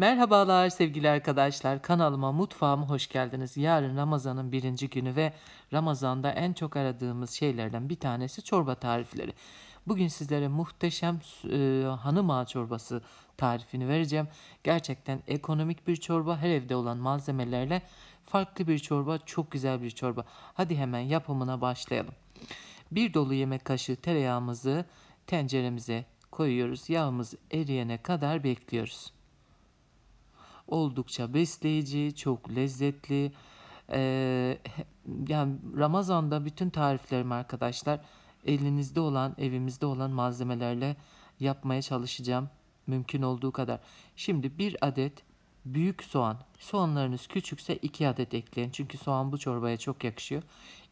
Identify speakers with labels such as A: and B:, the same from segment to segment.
A: Merhabalar sevgili arkadaşlar kanalıma mutfağıma hoş geldiniz. Yarın Ramazan'ın birinci günü ve Ramazan'da en çok aradığımız şeylerden bir tanesi çorba tarifleri. Bugün sizlere muhteşem e, hanım ağa çorbası tarifini vereceğim. Gerçekten ekonomik bir çorba her evde olan malzemelerle farklı bir çorba çok güzel bir çorba. Hadi hemen yapımına başlayalım. Bir dolu yemek kaşığı tereyağımızı tenceremize koyuyoruz. Yağımız eriyene kadar bekliyoruz oldukça besleyici, çok lezzetli. Ee, yani Ramazan'da bütün tariflerim arkadaşlar elinizde olan, evimizde olan malzemelerle yapmaya çalışacağım mümkün olduğu kadar. Şimdi bir adet büyük soğan. Soğanlarınız küçükse iki adet ekleyin. Çünkü soğan bu çorbaya çok yakışıyor.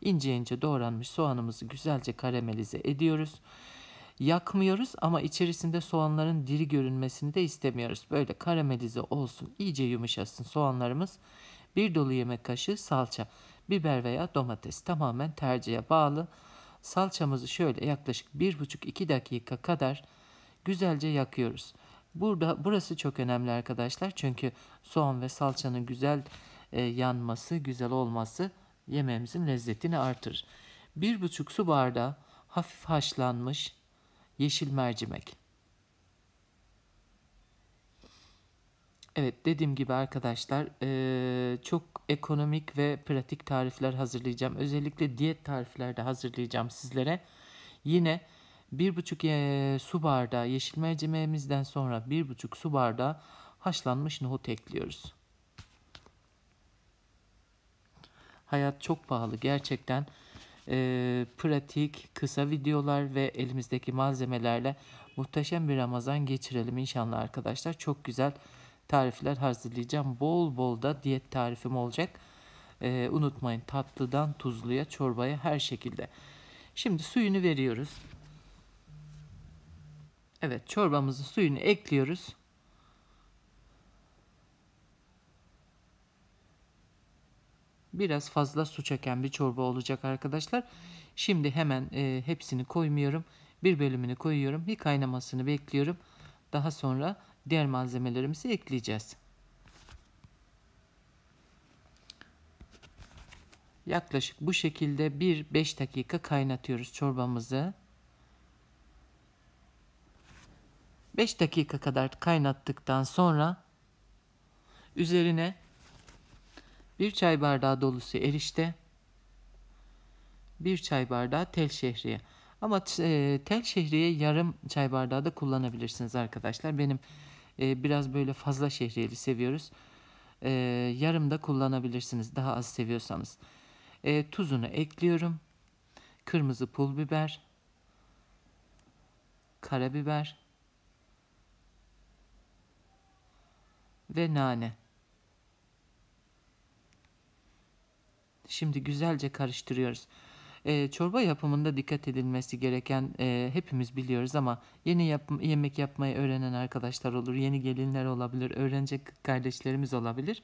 A: İnce ince doğranmış soğanımızı güzelce karamelize ediyoruz. Yakmıyoruz ama içerisinde soğanların diri görünmesini de istemiyoruz. Böyle karamelize olsun, iyice yumuşasın soğanlarımız. Bir dolu yemek kaşığı salça, biber veya domates tamamen tercihe bağlı. Salçamızı şöyle yaklaşık 1,5-2 dakika kadar güzelce yakıyoruz. Burada burası çok önemli arkadaşlar çünkü soğan ve salçanın güzel e, yanması, güzel olması yemeğimizin lezzetini artırır. 1,5 su bardağı hafif haşlanmış yeşil mercimek. Evet dediğim gibi arkadaşlar e, çok ekonomik ve pratik tarifler hazırlayacağım. Özellikle diyet tarifler de hazırlayacağım sizlere. Yine 1,5 e, su bardağı yeşil mercimeğimizden sonra 1,5 su bardağı haşlanmış nohut ekliyoruz. Hayat çok pahalı gerçekten e, pratik, kısa videolar ve elimizdeki malzemelerle muhteşem bir Ramazan geçirelim inşallah arkadaşlar. Çok güzel tarifler hazırlayacağım. Bol bol da diyet tarifim olacak. E, unutmayın tatlıdan tuzluya, çorbaya her şekilde. Şimdi suyunu veriyoruz. Evet çorbamızın suyunu ekliyoruz. Biraz fazla su çeken bir çorba olacak arkadaşlar. Şimdi hemen e, hepsini koymuyorum. Bir bölümünü koyuyorum. Bir kaynamasını bekliyorum. Daha sonra diğer malzemelerimizi ekleyeceğiz. Yaklaşık bu şekilde 1-5 dakika kaynatıyoruz çorbamızı. 5 dakika kadar kaynattıktan sonra üzerine 1 çay bardağı dolusu erişte, 1 çay bardağı tel şehriye. Ama e, tel şehriye yarım çay bardağı da kullanabilirsiniz arkadaşlar. Benim e, biraz böyle fazla şehriyeli seviyoruz. E, yarım da kullanabilirsiniz daha az seviyorsanız. E, tuzunu ekliyorum. Kırmızı pul biber, karabiber ve nane. Şimdi güzelce karıştırıyoruz. E, çorba yapımında dikkat edilmesi gereken e, hepimiz biliyoruz ama yeni yap yemek yapmayı öğrenen arkadaşlar olur, yeni gelinler olabilir, öğrenecek kardeşlerimiz olabilir.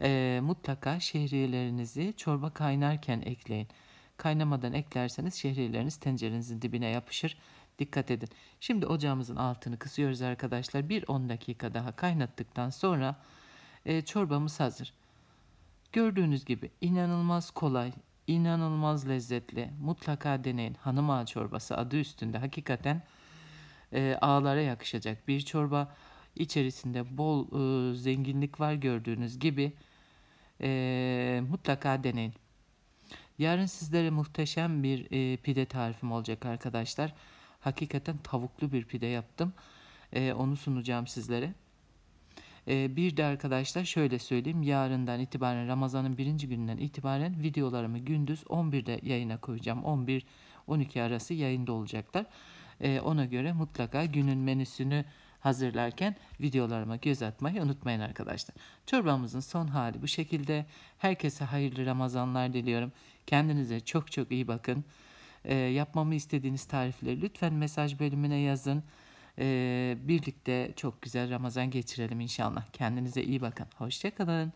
A: E, mutlaka şehriyelerinizi çorba kaynarken ekleyin. Kaynamadan eklerseniz şehriyeleriniz tencerenizin dibine yapışır. Dikkat edin. Şimdi ocağımızın altını kısıyoruz arkadaşlar. Bir 10 dakika daha kaynattıktan sonra e, çorbamız hazır. Gördüğünüz gibi inanılmaz kolay, inanılmaz lezzetli. Mutlaka deneyin. Hanım ağa çorbası adı üstünde hakikaten e, ağlara yakışacak bir çorba. İçerisinde bol e, zenginlik var gördüğünüz gibi. E, mutlaka deneyin. Yarın sizlere muhteşem bir e, pide tarifim olacak arkadaşlar. Hakikaten tavuklu bir pide yaptım. E, onu sunacağım sizlere. Ee, bir de arkadaşlar şöyle söyleyeyim. Yarından itibaren Ramazan'ın birinci gününden itibaren videolarımı gündüz 11'de yayına koyacağım. 11-12 arası yayında olacaklar. Ee, ona göre mutlaka günün menüsünü hazırlarken videolarıma göz atmayı unutmayın arkadaşlar. Çorbamızın son hali bu şekilde. Herkese hayırlı Ramazanlar diliyorum. Kendinize çok çok iyi bakın. Ee, yapmamı istediğiniz tarifleri lütfen mesaj bölümüne yazın. Ee, birlikte çok güzel Ramazan geçirelim inşallah. Kendinize iyi bakın. Hoşçakalın.